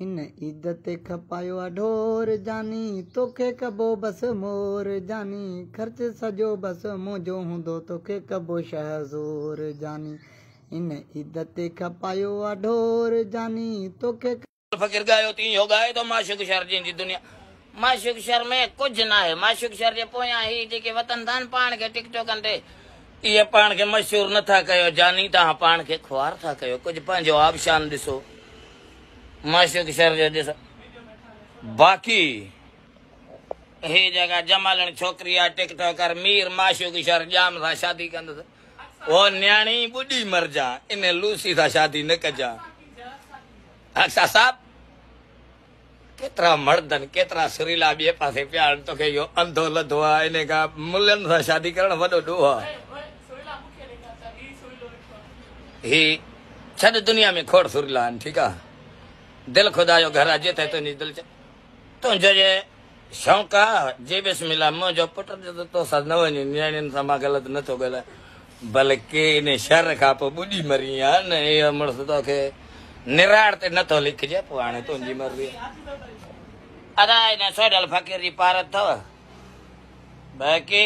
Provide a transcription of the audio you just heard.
हिन ईद ते खपायो अढोर जानी तोखे कबो बस मोर जानी ख़र्च सॼो बस मुंहिंजो हूंदो तोखे कबो शहज़ोर जानी हिन ईद ते खपायो अढोर जानी तोखे फ़क़ीर ॻायो त इहो ॻाए थो माशिक शहर जी दुनिया माशिक शहर में कुझु न आहे माशिक शहर जे पोयां ई जेके वतन था पाण खे टिकटो कंदे इहे पाण खे मशहूरु नथा कयो जानी तव्हां पाण खे ख़्वार था कयो कुझु पंहिंजो आबशान ॾिसो मर्दन केतरा सुरीला प्यार सां शादी करण दुनिया में खोड़ सुरीला ठीकु आहे दिल खुदा तो तो जो घर अचे त तुंहिंजे दिलि तुंहिंजो जे शौक़ु आहे जे बिस्मिला मुंहिंजो पुट तोसां तो न वञे नियाणियुनि सां मां ग़लति नथो ॻाल्हायां भले इन शहर खां पोइ ॿुॾी मरी आहे न इहो मुड़ुसु तोखे निराड़ ते नथो लिखिजे पोइ हाणे तुंहिंजी मर्ज़ी अदा हिन सोडियल फ़कीर जी पारत अथव बाक़ी